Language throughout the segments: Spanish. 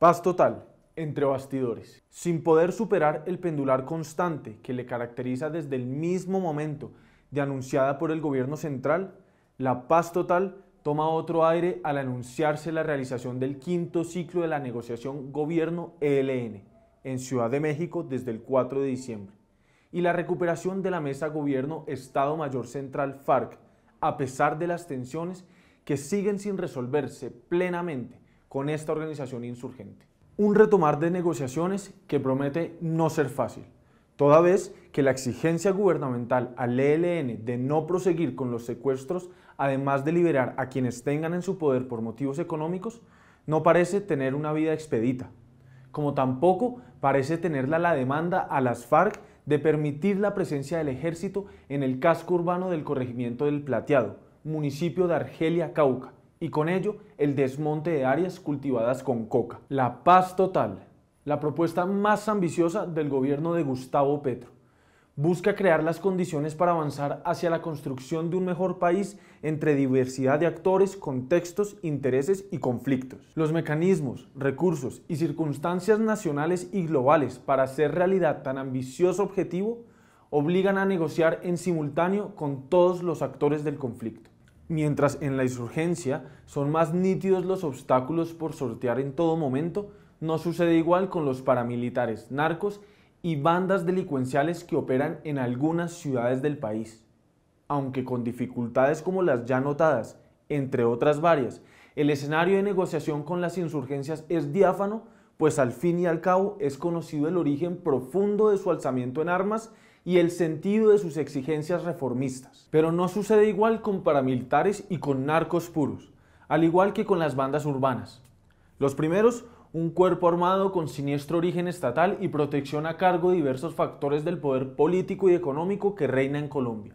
Paz total entre bastidores. Sin poder superar el pendular constante que le caracteriza desde el mismo momento de anunciada por el gobierno central, la paz total toma otro aire al anunciarse la realización del quinto ciclo de la negociación gobierno-ELN en Ciudad de México desde el 4 de diciembre y la recuperación de la mesa gobierno-Estado Mayor Central FARC, a pesar de las tensiones que siguen sin resolverse plenamente con esta organización insurgente. Un retomar de negociaciones que promete no ser fácil, toda vez que la exigencia gubernamental al ELN de no proseguir con los secuestros, además de liberar a quienes tengan en su poder por motivos económicos, no parece tener una vida expedita, como tampoco parece tenerla la demanda a las FARC de permitir la presencia del ejército en el casco urbano del corregimiento del Plateado, municipio de Argelia, Cauca, y con ello el desmonte de áreas cultivadas con coca. La paz total, la propuesta más ambiciosa del gobierno de Gustavo Petro, busca crear las condiciones para avanzar hacia la construcción de un mejor país entre diversidad de actores, contextos, intereses y conflictos. Los mecanismos, recursos y circunstancias nacionales y globales para hacer realidad tan ambicioso objetivo obligan a negociar en simultáneo con todos los actores del conflicto mientras en la insurgencia son más nítidos los obstáculos por sortear en todo momento, no sucede igual con los paramilitares, narcos y bandas delincuenciales que operan en algunas ciudades del país. Aunque con dificultades como las ya notadas, entre otras varias, el escenario de negociación con las insurgencias es diáfano, pues al fin y al cabo es conocido el origen profundo de su alzamiento en armas y el sentido de sus exigencias reformistas. Pero no sucede igual con paramilitares y con narcos puros, al igual que con las bandas urbanas. Los primeros, un cuerpo armado con siniestro origen estatal y protección a cargo de diversos factores del poder político y económico que reina en Colombia.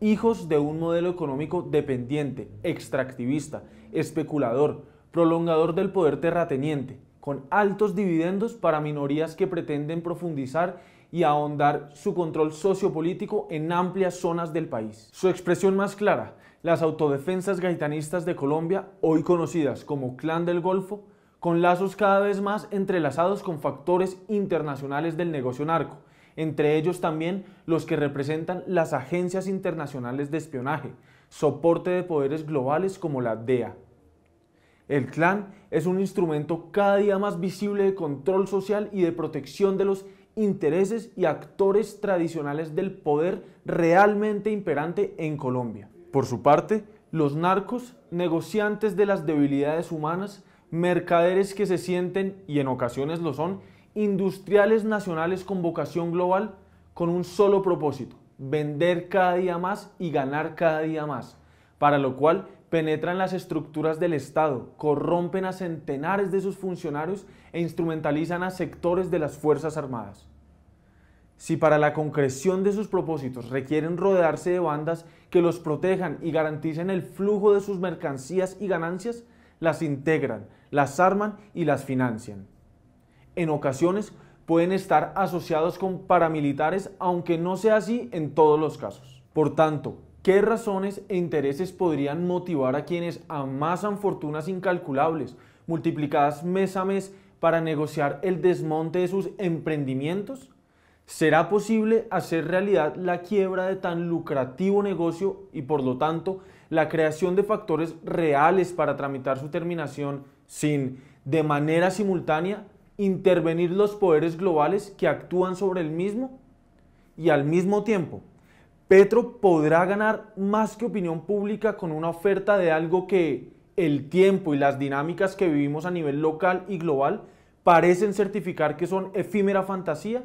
Hijos de un modelo económico dependiente, extractivista, especulador, prolongador del poder terrateniente, con altos dividendos para minorías que pretenden profundizar y ahondar su control sociopolítico en amplias zonas del país. Su expresión más clara, las autodefensas gaitanistas de Colombia, hoy conocidas como Clan del Golfo, con lazos cada vez más entrelazados con factores internacionales del negocio narco, entre ellos también los que representan las agencias internacionales de espionaje, soporte de poderes globales como la DEA. El clan es un instrumento cada día más visible de control social y de protección de los intereses y actores tradicionales del poder realmente imperante en Colombia. Por su parte, los narcos, negociantes de las debilidades humanas, mercaderes que se sienten, y en ocasiones lo son, industriales nacionales con vocación global, con un solo propósito, vender cada día más y ganar cada día más, para lo cual penetran las estructuras del Estado, corrompen a centenares de sus funcionarios e instrumentalizan a sectores de las Fuerzas Armadas. Si para la concreción de sus propósitos requieren rodearse de bandas que los protejan y garanticen el flujo de sus mercancías y ganancias, las integran, las arman y las financian. En ocasiones pueden estar asociados con paramilitares, aunque no sea así en todos los casos. Por tanto, ¿Qué razones e intereses podrían motivar a quienes amasan fortunas incalculables, multiplicadas mes a mes, para negociar el desmonte de sus emprendimientos? ¿Será posible hacer realidad la quiebra de tan lucrativo negocio y por lo tanto la creación de factores reales para tramitar su terminación sin, de manera simultánea, intervenir los poderes globales que actúan sobre el mismo? Y al mismo tiempo, Petro podrá ganar más que opinión pública con una oferta de algo que el tiempo y las dinámicas que vivimos a nivel local y global parecen certificar que son efímera fantasía?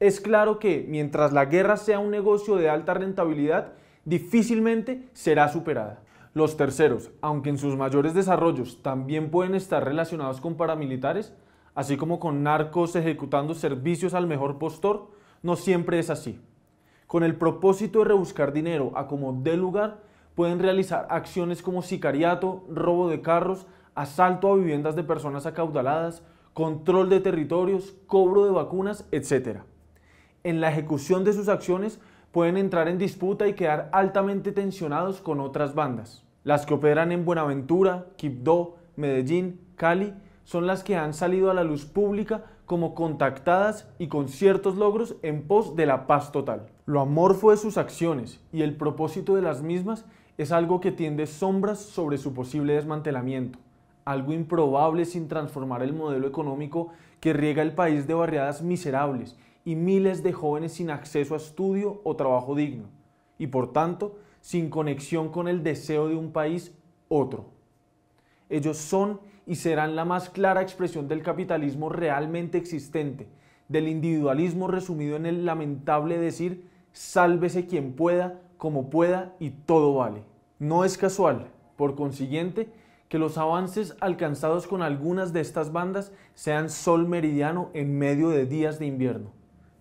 Es claro que mientras la guerra sea un negocio de alta rentabilidad, difícilmente será superada. Los terceros, aunque en sus mayores desarrollos también pueden estar relacionados con paramilitares, así como con narcos ejecutando servicios al mejor postor, no siempre es así con el propósito de rebuscar dinero a como dé lugar, pueden realizar acciones como sicariato, robo de carros, asalto a viviendas de personas acaudaladas, control de territorios, cobro de vacunas, etc. En la ejecución de sus acciones pueden entrar en disputa y quedar altamente tensionados con otras bandas. Las que operan en Buenaventura, Quibdó, Medellín, Cali, son las que han salido a la luz pública como contactadas y con ciertos logros en pos de la paz total. Lo amorfo de sus acciones y el propósito de las mismas es algo que tiende sombras sobre su posible desmantelamiento, algo improbable sin transformar el modelo económico que riega el país de barriadas miserables y miles de jóvenes sin acceso a estudio o trabajo digno, y por tanto sin conexión con el deseo de un país otro. Ellos son y serán la más clara expresión del capitalismo realmente existente, del individualismo resumido en el lamentable decir sálvese quien pueda, como pueda y todo vale. No es casual, por consiguiente, que los avances alcanzados con algunas de estas bandas sean sol meridiano en medio de días de invierno.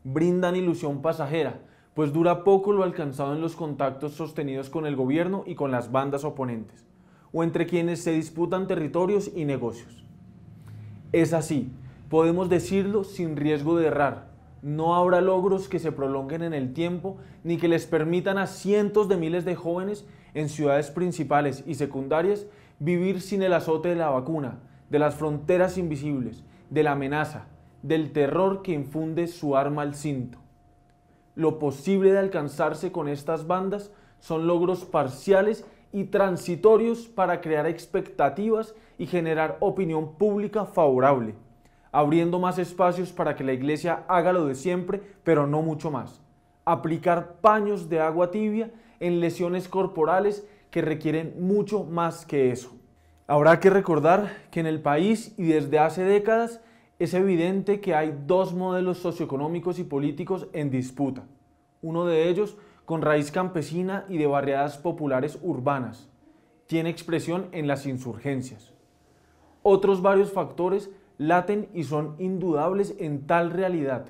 Brindan ilusión pasajera, pues dura poco lo alcanzado en los contactos sostenidos con el gobierno y con las bandas oponentes o entre quienes se disputan territorios y negocios. Es así, podemos decirlo sin riesgo de errar. No habrá logros que se prolonguen en el tiempo ni que les permitan a cientos de miles de jóvenes en ciudades principales y secundarias vivir sin el azote de la vacuna, de las fronteras invisibles, de la amenaza, del terror que infunde su arma al cinto. Lo posible de alcanzarse con estas bandas son logros parciales y transitorios para crear expectativas y generar opinión pública favorable, abriendo más espacios para que la iglesia haga lo de siempre, pero no mucho más. Aplicar paños de agua tibia en lesiones corporales que requieren mucho más que eso. Habrá que recordar que en el país y desde hace décadas es evidente que hay dos modelos socioeconómicos y políticos en disputa. Uno de ellos con raíz campesina y de barriadas populares urbanas. Tiene expresión en las insurgencias. Otros varios factores laten y son indudables en tal realidad.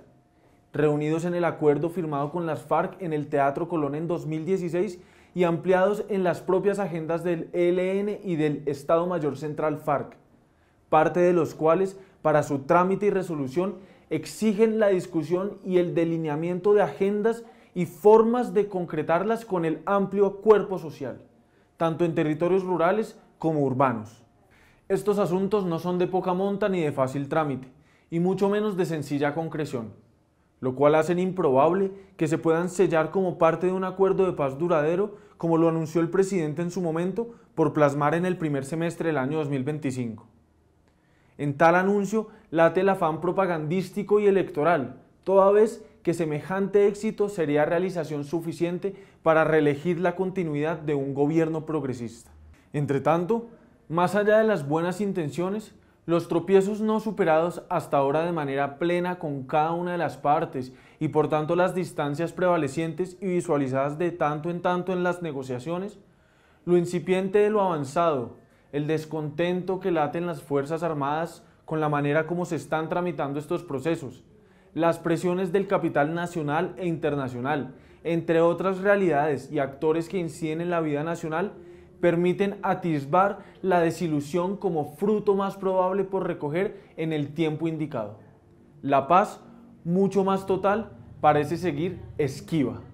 Reunidos en el acuerdo firmado con las FARC en el Teatro Colón en 2016 y ampliados en las propias agendas del ELN y del Estado Mayor Central FARC, parte de los cuales para su trámite y resolución exigen la discusión y el delineamiento de agendas y formas de concretarlas con el amplio cuerpo social, tanto en territorios rurales como urbanos. Estos asuntos no son de poca monta ni de fácil trámite, y mucho menos de sencilla concreción, lo cual hace improbable que se puedan sellar como parte de un acuerdo de paz duradero, como lo anunció el presidente en su momento por plasmar en el primer semestre del año 2025. En tal anuncio late el afán propagandístico y electoral, toda vez que semejante éxito sería realización suficiente para reelegir la continuidad de un gobierno progresista. Entre tanto, más allá de las buenas intenciones, los tropiezos no superados hasta ahora de manera plena con cada una de las partes y por tanto las distancias prevalecientes y visualizadas de tanto en tanto en las negociaciones, lo incipiente de lo avanzado, el descontento que laten las Fuerzas Armadas con la manera como se están tramitando estos procesos, las presiones del capital nacional e internacional, entre otras realidades y actores que inciden en la vida nacional, permiten atisbar la desilusión como fruto más probable por recoger en el tiempo indicado. La paz, mucho más total, parece seguir esquiva.